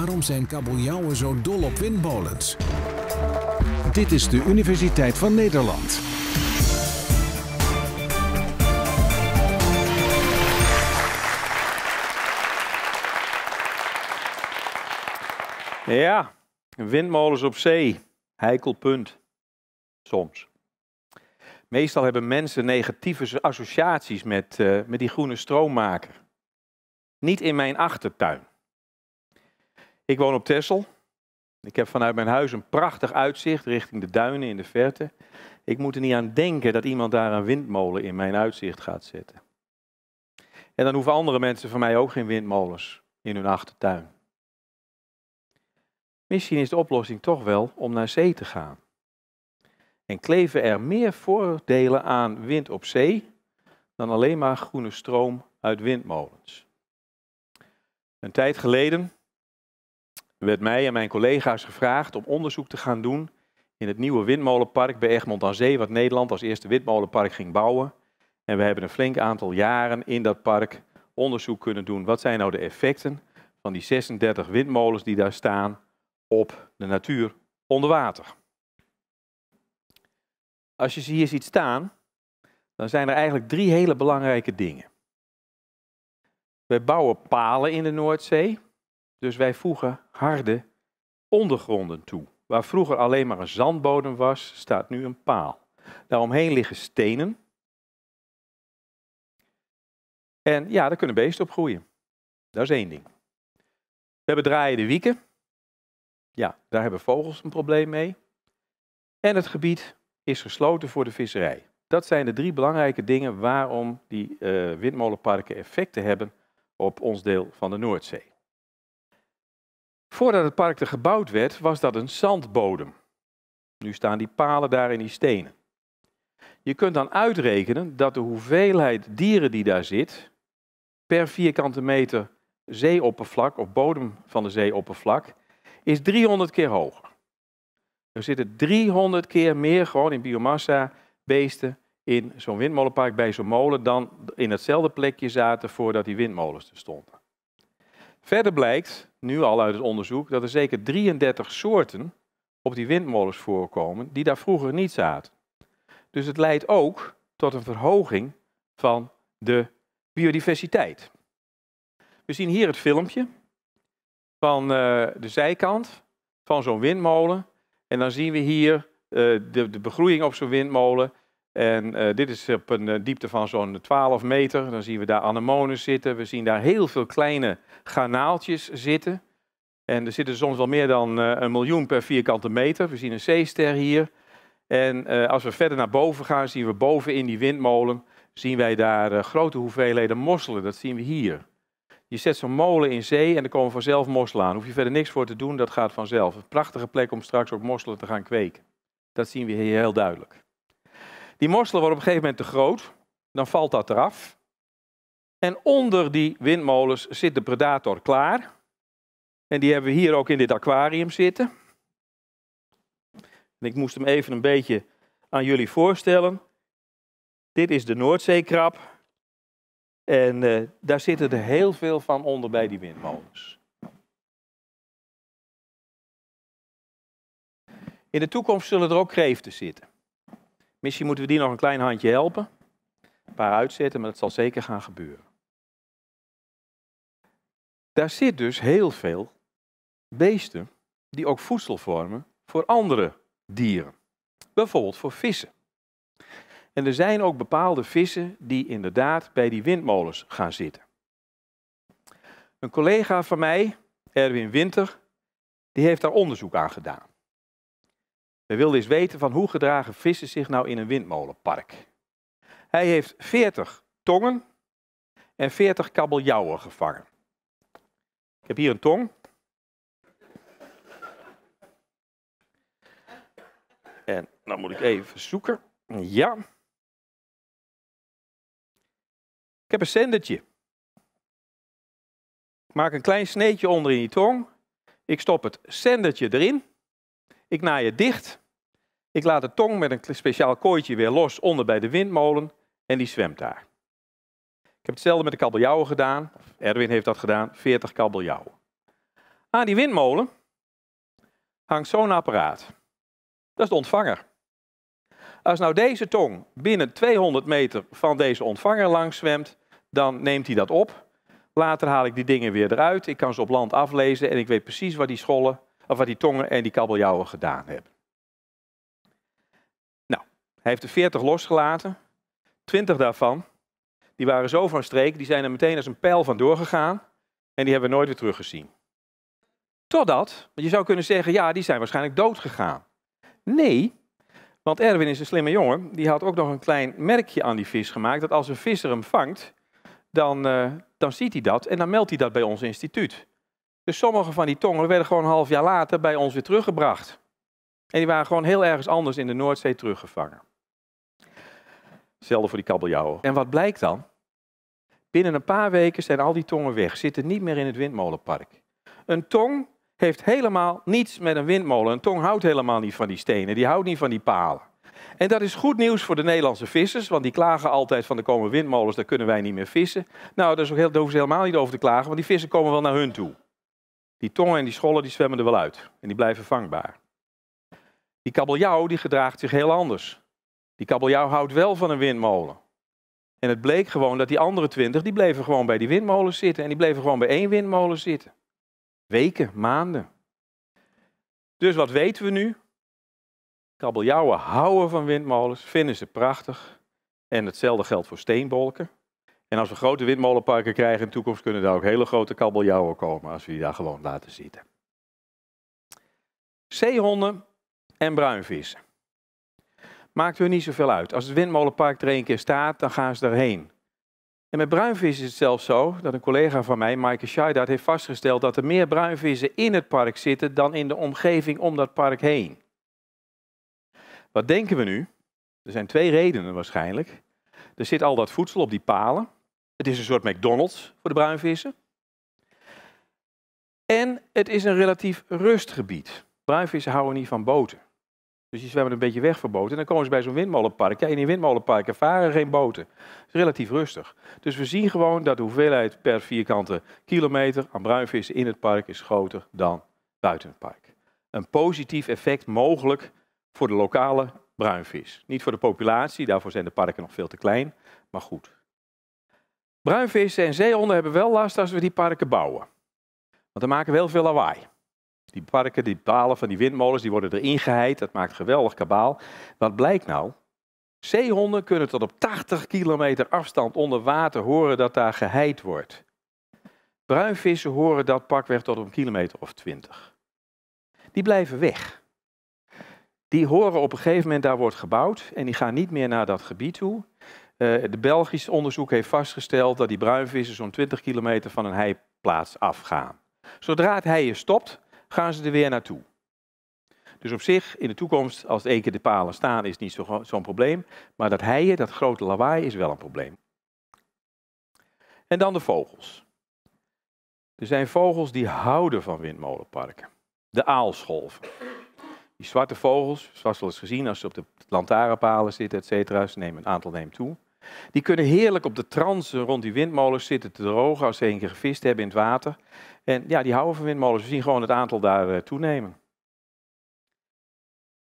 Waarom zijn kabeljauwen zo dol op windmolens? Dit is de Universiteit van Nederland. Ja, windmolens op zee. Heikel punt. Soms. Meestal hebben mensen negatieve associaties met, eh, met die groene stroommaker. Niet in mijn achtertuin. Ik woon op Texel. Ik heb vanuit mijn huis een prachtig uitzicht richting de duinen in de verte. Ik moet er niet aan denken dat iemand daar een windmolen in mijn uitzicht gaat zetten. En dan hoeven andere mensen van mij ook geen windmolens in hun achtertuin. Misschien is de oplossing toch wel om naar zee te gaan. En kleven er meer voordelen aan wind op zee dan alleen maar groene stroom uit windmolens. Een tijd geleden werd mij en mijn collega's gevraagd om onderzoek te gaan doen in het nieuwe windmolenpark bij Egmond aan Zee, wat Nederland als eerste windmolenpark ging bouwen. En we hebben een flink aantal jaren in dat park onderzoek kunnen doen. Wat zijn nou de effecten van die 36 windmolens die daar staan op de natuur onder water? Als je ze hier ziet staan, dan zijn er eigenlijk drie hele belangrijke dingen. We bouwen palen in de Noordzee. Dus wij voegen harde ondergronden toe. Waar vroeger alleen maar een zandbodem was, staat nu een paal. Daaromheen liggen stenen. En ja, daar kunnen beesten op groeien. Dat is één ding. We hebben draaiende wieken. Ja, daar hebben vogels een probleem mee. En het gebied is gesloten voor de visserij. Dat zijn de drie belangrijke dingen waarom die eh, windmolenparken effecten hebben op ons deel van de Noordzee. Voordat het park er gebouwd werd, was dat een zandbodem. Nu staan die palen daar in die stenen. Je kunt dan uitrekenen dat de hoeveelheid dieren die daar zit per vierkante meter zeeoppervlak of bodem van de zeeoppervlak is 300 keer hoger. Er zitten 300 keer meer gewoon in biomassa beesten in zo'n windmolenpark bij zo'n molen dan in hetzelfde plekje zaten voordat die windmolens er stonden. Verder blijkt, nu al uit het onderzoek, dat er zeker 33 soorten op die windmolens voorkomen die daar vroeger niet zaten. Dus het leidt ook tot een verhoging van de biodiversiteit. We zien hier het filmpje van eh, de zijkant van zo'n windmolen. En dan zien we hier eh, de, de begroeiing op zo'n windmolen. En eh, dit is op een eh, diepte van zo'n 12 meter. Dan zien we daar anemonen zitten. We zien daar heel veel kleine garnaaltjes zitten. En er zitten soms wel meer dan eh, een miljoen per vierkante meter. We zien een zeester hier. En als we verder naar boven gaan, zien we boven in die windmolen... zien wij daar grote hoeveelheden mosselen. Dat zien we hier. Je zet zo'n molen in zee en er komen vanzelf mosselen aan. Hoef je verder niks voor te doen, dat gaat vanzelf. Een prachtige plek om straks ook mosselen te gaan kweken. Dat zien we hier heel duidelijk. Die morselen worden op een gegeven moment te groot, dan valt dat eraf. En onder die windmolens zit de predator klaar. En die hebben we hier ook in dit aquarium zitten. En ik moest hem even een beetje aan jullie voorstellen. Dit is de Noordzeekrab. En eh, daar zitten er heel veel van onder bij die windmolens. In de toekomst zullen er ook kreeften zitten. Misschien moeten we die nog een klein handje helpen. Een paar uitzetten, maar dat zal zeker gaan gebeuren. Daar zit dus heel veel beesten die ook voedsel vormen voor andere dieren. Bijvoorbeeld voor vissen. En er zijn ook bepaalde vissen die inderdaad bij die windmolens gaan zitten. Een collega van mij, Erwin Winter, die heeft daar onderzoek aan gedaan. We wilden eens weten van hoe gedragen vissen zich nou in een windmolenpark. Hij heeft 40 tongen en 40 kabeljauwen gevangen. Ik heb hier een tong. En dan moet ik even zoeken. Ja. Ik heb een zendertje. Ik maak een klein sneetje onder in die tong. Ik stop het zendertje erin. Ik naai het dicht. Ik laat de tong met een speciaal kooitje weer los onder bij de windmolen en die zwemt daar. Ik heb hetzelfde met de kabeljauwen gedaan. Erwin heeft dat gedaan, 40 kabeljauwen. Aan die windmolen hangt zo'n apparaat. Dat is de ontvanger. Als nou deze tong binnen 200 meter van deze ontvanger langs zwemt, dan neemt hij dat op. Later haal ik die dingen weer eruit. Ik kan ze op land aflezen en ik weet precies waar die schollen of wat die tongen en die kabeljauwen gedaan hebben. Nou, hij heeft er 40 losgelaten. 20 daarvan, die waren zo van streek, die zijn er meteen als een pijl van doorgegaan. En die hebben we nooit weer teruggezien. Totdat, want je zou kunnen zeggen, ja, die zijn waarschijnlijk dood gegaan. Nee, want Erwin is een slimme jongen. Die had ook nog een klein merkje aan die vis gemaakt. Dat als een visser hem vangt, dan, eh, dan ziet hij dat en dan meldt hij dat bij ons instituut. Dus sommige van die tongen werden gewoon een half jaar later bij ons weer teruggebracht. En die waren gewoon heel ergens anders in de Noordzee teruggevangen. Hetzelfde voor die kabeljauwen. En wat blijkt dan? Binnen een paar weken zijn al die tongen weg, zitten niet meer in het windmolenpark. Een tong heeft helemaal niets met een windmolen. Een tong houdt helemaal niet van die stenen, die houdt niet van die palen. En dat is goed nieuws voor de Nederlandse vissers, want die klagen altijd van er komen windmolens, daar kunnen wij niet meer vissen. Nou, daar, is ook daar hoeven ze helemaal niet over te klagen, want die vissen komen wel naar hun toe. Die tongen en die schollen die zwemmen er wel uit en die blijven vangbaar. Die kabeljauw die gedraagt zich heel anders. Die kabeljauw houdt wel van een windmolen. En het bleek gewoon dat die andere twintig, die bleven gewoon bij die windmolen zitten. En die bleven gewoon bij één windmolen zitten. Weken, maanden. Dus wat weten we nu? Kabeljauwen houden van windmolens, vinden ze prachtig. En hetzelfde geldt voor steenbolken. En als we grote windmolenparken krijgen in de toekomst, kunnen daar ook hele grote kabeljauwen komen als we die daar gewoon laten zitten. Zeehonden en bruinvissen. Maakt er niet zoveel uit. Als het windmolenpark er één keer staat, dan gaan ze erheen. En met bruinvis is het zelfs zo dat een collega van mij, Maaike Scheidart, heeft vastgesteld dat er meer bruinvissen in het park zitten dan in de omgeving om dat park heen. Wat denken we nu? Er zijn twee redenen waarschijnlijk. Er zit al dat voedsel op die palen. Het is een soort McDonald's voor de bruinvissen. En het is een relatief rustgebied. Bruinvissen houden niet van boten. Dus die zwemmen een beetje weg van boten. En dan komen ze bij zo'n windmolenpark. Ja, in die windmolenparken varen geen boten. Het is relatief rustig. Dus we zien gewoon dat de hoeveelheid per vierkante kilometer aan bruinvissen in het park is groter dan buiten het park. Een positief effect mogelijk voor de lokale bruinvis. Niet voor de populatie, daarvoor zijn de parken nog veel te klein. Maar goed, Bruinvissen en zeehonden hebben wel last als we die parken bouwen. Want dan maken we heel veel lawaai. Die parken, die palen van die windmolens, die worden erin geheid. Dat maakt geweldig kabaal. Wat blijkt nou? Zeehonden kunnen tot op 80 kilometer afstand onder water horen dat daar geheid wordt. Bruinvissen horen dat pakweg tot een kilometer of 20. Die blijven weg. Die horen op een gegeven moment daar wordt gebouwd en die gaan niet meer naar dat gebied toe. Eh, de Belgisch onderzoek heeft vastgesteld dat die bruinvissen zo'n 20 kilometer van een heiplaats afgaan. Zodra het heien stopt, gaan ze er weer naartoe. Dus op zich, in de toekomst, als één keer de palen staan, is het niet zo'n probleem. Maar dat heien, dat grote lawaai, is wel een probleem. En dan de vogels. Er zijn vogels die houden van windmolenparken. De aalscholven. Die zwarte vogels, zoals we al eens gezien, als ze op de lantaarnpalen zitten, et cetera, ze nemen een aantal neemt toe. Die kunnen heerlijk op de transen rond die windmolens zitten te drogen als ze een keer gevist hebben in het water. En ja, die houden van windmolens. We zien gewoon het aantal daar eh, toenemen.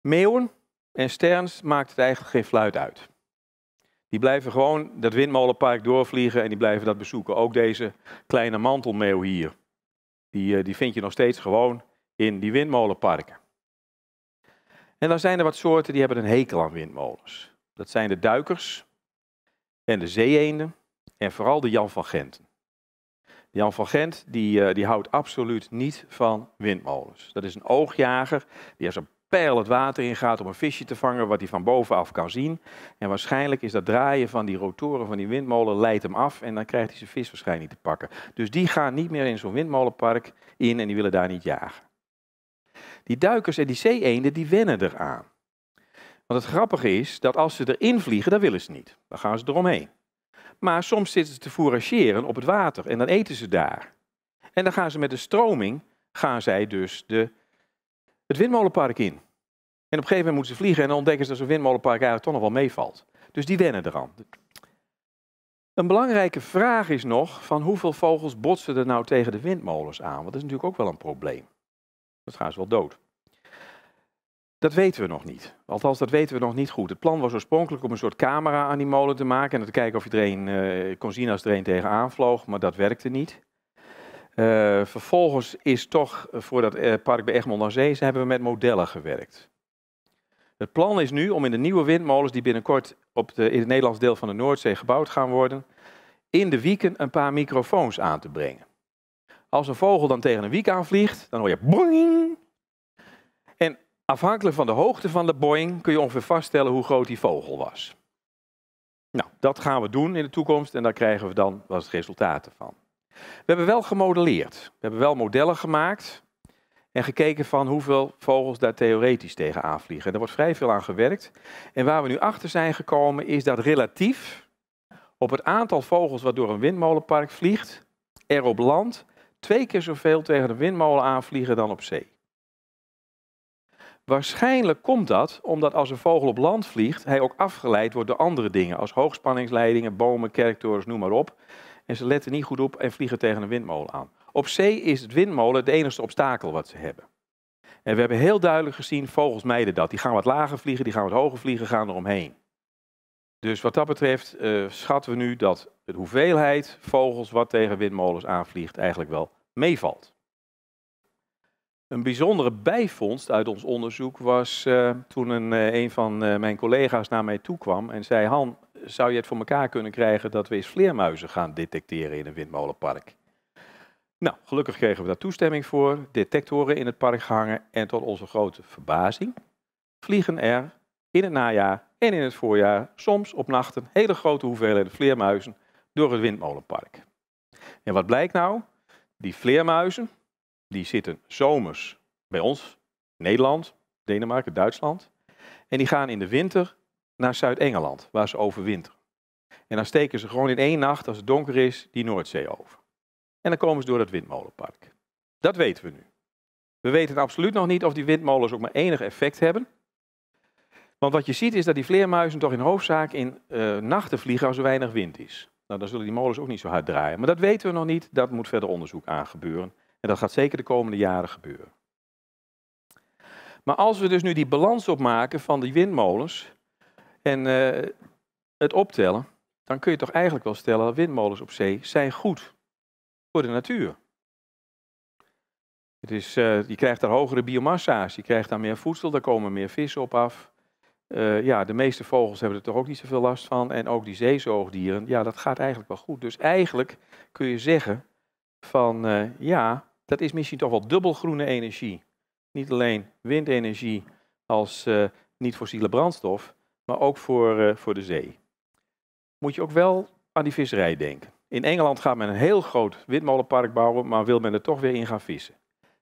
Meeuwen en sterns maakt het eigenlijk geen fluit uit. Die blijven gewoon dat windmolenpark doorvliegen en die blijven dat bezoeken. Ook deze kleine mantelmeeuw hier. Die, eh, die vind je nog steeds gewoon in die windmolenparken. En dan zijn er wat soorten die hebben een hekel aan windmolens. Dat zijn de duikers en de zeeenden en vooral de Jan van Genten. Jan van Gent die, eh, die houdt absoluut niet van windmolens. Dat is een oogjager die als een pijl het water ingaat om een visje te vangen wat hij van bovenaf kan zien. En waarschijnlijk is dat draaien van die rotoren van die windmolen leidt hem af en dan krijgt hij zijn vis waarschijnlijk niet te pakken. Dus die gaan niet meer in zo'n windmolenpark in en die willen daar niet jagen. Die duikers en die zeeenden die wennen eraan. Want het grappige is dat als ze erin vliegen, dan willen ze niet. Dan gaan ze eromheen. Maar soms zitten ze te fourageren op het water en dan eten ze daar. En dan gaan ze met de stroming, gaan zij dus de, het windmolenpark in. En op een gegeven moment moeten ze vliegen en dan ontdekken ze dat zo'n windmolenpark eigenlijk toch nog wel meevalt. Dus die wennen eraan. Een belangrijke vraag is nog van hoeveel vogels botsen er nou tegen de windmolens aan? Want dat is natuurlijk ook wel een probleem dat gaan ze wel dood. Dat weten we nog niet. Althans, dat weten we nog niet goed. Het plan was oorspronkelijk om een soort camera aan die molen te maken en te kijken of iedereen uh, eh, kon zien als een tegenaan vloog, maar dat werkte niet. Eh, vervolgens is toch eh, voor dat park bij Egmond aan Zee, hebben we met modellen gewerkt. Het plan is nu om in de nieuwe windmolens die binnenkort op de, in het Nederlands deel van de Noordzee gebouwd gaan worden, in de wieken een paar microfoons aan te brengen. Als een vogel dan tegen een wiek aanvliegt, dan hoor je boing. En afhankelijk van de hoogte van de boing kun je ongeveer vaststellen hoe groot die vogel was. Nou, dat gaan we doen in de toekomst en daar krijgen we dan wat resultaten van. We hebben wel gemodelleerd. We hebben wel modellen gemaakt en gekeken van hoeveel vogels daar theoretisch tegen aanvliegen. En er wordt vrij veel aan gewerkt. En waar we nu achter zijn gekomen is dat relatief op het aantal vogels wat door een windmolenpark vliegt, er op land twee keer zoveel tegen de windmolen aanvliegen dan op zee. Waarschijnlijk komt dat omdat als een vogel op land vliegt, hij ook afgeleid wordt door andere dingen, als hoogspanningsleidingen, bomen, kerktorens, noem maar op. En ze letten niet goed op en vliegen tegen een windmolen aan. Op zee is het windmolen het enige obstakel wat ze hebben. En we hebben heel duidelijk gezien, vogels mijden dat. Die gaan wat lager vliegen, die gaan wat hoger vliegen, gaan eromheen. Dus wat dat betreft eh, schatten we nu dat de hoeveelheid vogels wat tegen windmolens aanvliegt eigenlijk wel meevalt. Een bijzondere bijvondst uit ons onderzoek was eh, toen een, eh, een van eh, mijn collega's naar mij toe kwam en zei: Han, zou je het voor elkaar kunnen krijgen dat we eens vleermuizen gaan detecteren in een windmolenpark? Nou, gelukkig kregen we daar toestemming voor, detectoren in het park gehangen en tot onze grote verbazing vliegen er in het najaar en in het voorjaar soms op nachten hele grote hoeveelheden vleermuizen door het windmolenpark. En wat blijkt nou? Die vleermuizen, die zitten zomers bij ons, Nederland, Denemarken, Duitsland. En die gaan in de winter naar Zuid-Engeland, waar ze overwinteren. En dan steken ze gewoon in één nacht, als het donker is, die Noordzee over. En dan komen ze door dat windmolenpark. Dat weten we nu. We weten absoluut nog niet of die windmolens ook maar enig effect hebben. Want wat je ziet is dat die vleermuizen toch in hoofdzaak in eh, nachten vliegen als er weinig wind is. Nou, dan zullen die molens ook niet zo hard draaien. Maar dat weten we nog niet. Dat moet verder onderzoek aan gebeuren. En dat gaat zeker de komende jaren gebeuren. Maar als we dus nu die balans opmaken van die windmolens en eh, het optellen, dan kun je toch eigenlijk wel stellen dat windmolens op zee zijn goed voor de natuur. Het is, eh, je krijgt daar hogere biomassa's, je krijgt daar meer voedsel, daar komen meer vissen op af. Eh, ja, de meeste vogels hebben er toch ook niet zoveel last van. En ook die zeezoogdieren, ja, dat gaat eigenlijk wel goed. Dus eigenlijk kun je zeggen van, eh, ja, dat is misschien toch wel dubbel groene energie. Niet alleen windenergie als eh, niet-fossiele brandstof, maar ook voor, voor de zee. Moet je ook wel aan die visserij denken. In Engeland gaat men een heel groot windmolenpark bouwen, maar wil men er toch weer in gaan vissen.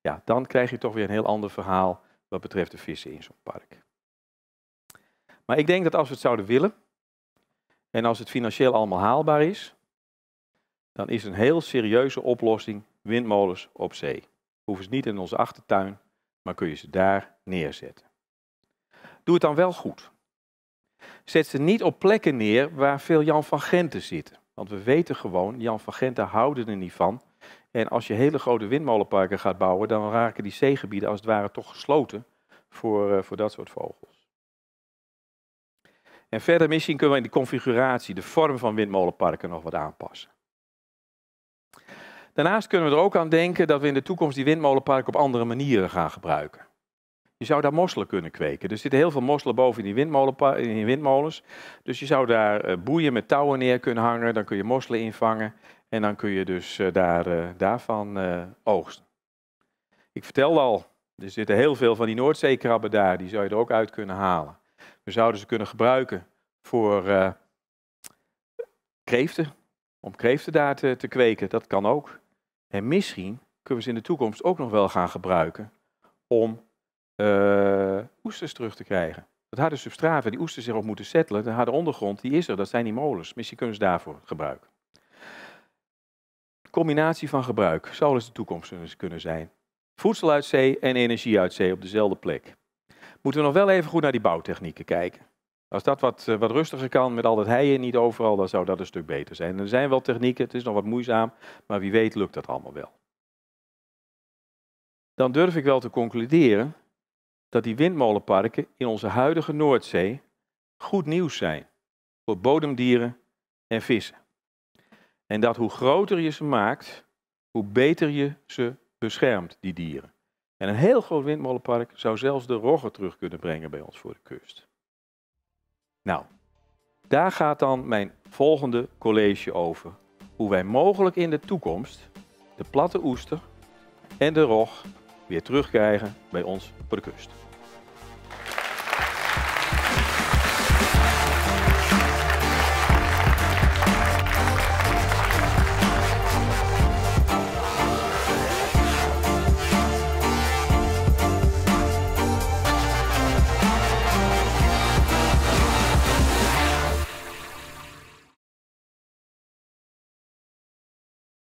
Ja, dan krijg je toch weer een heel ander verhaal wat betreft de vissen in zo'n park. Maar ik denk dat als we het zouden willen, en als het financieel allemaal haalbaar is, dan is een heel serieuze oplossing windmolens op zee. Hoeven ze niet in onze achtertuin, maar kun je ze daar neerzetten. Doe het dan wel goed. Zet ze niet op plekken neer waar veel Jan van Genten zitten. Want we weten gewoon, Jan van Genten houden er niet van. En als je hele grote windmolenparken gaat bouwen, dan raken die zeegebieden als het ware toch gesloten voor, eh, voor dat soort vogels. En verder misschien kunnen we in de configuratie, de vorm van windmolenparken nog wat aanpassen. Daarnaast kunnen we er ook aan denken dat we in de toekomst die windmolenparken op andere manieren gaan gebruiken. Je zou daar mosselen kunnen kweken. Er zitten heel veel mosselen boven in die, in windmolens. Dus je zou daar eh, boeien met touwen neer kunnen hangen. Dan kun je mosselen invangen. En dan kun je dus eh, daar, eh, daarvan oogsten. Ik vertelde al, er zitten heel veel van die Noordzeekrabben daar. Die zou je er ook uit kunnen halen. We zouden ze kunnen gebruiken voor eh, kreeften, om kreeften daar te, te kweken. Dat kan ook. En misschien kunnen we ze in de toekomst ook nog wel gaan gebruiken om eh, oesters terug te krijgen. Dat harde substraat waar die oesters zich op moeten settelen, de harde ondergrond, die is er, dat zijn die molens. Misschien kunnen ze daarvoor gebruiken. Combinatie van gebruik zou dus de toekomst kunnen zijn. Voedsel uit zee en energie uit zee op dezelfde plek moeten we nog wel even goed naar die bouwtechnieken kijken. Als dat wat, eh, wat rustiger kan, met al dat heien niet overal, dan zou dat een stuk beter zijn. er zijn wel technieken, het is nog wat moeizaam, maar wie weet lukt dat allemaal wel. Dan durf ik wel te concluderen dat die windmolenparken in onze huidige Noordzee goed nieuws zijn voor bodemdieren en vissen. En dat hoe groter je ze maakt, hoe beter je ze beschermt, die dieren. En een heel groot windmolenpark zou zelfs de roggen terug kunnen brengen bij ons voor de kust. Nou, daar gaat dan mijn volgende college over. Hoe wij mogelijk in de toekomst de platte oester en de rog weer terugkrijgen bij ons voor de kust.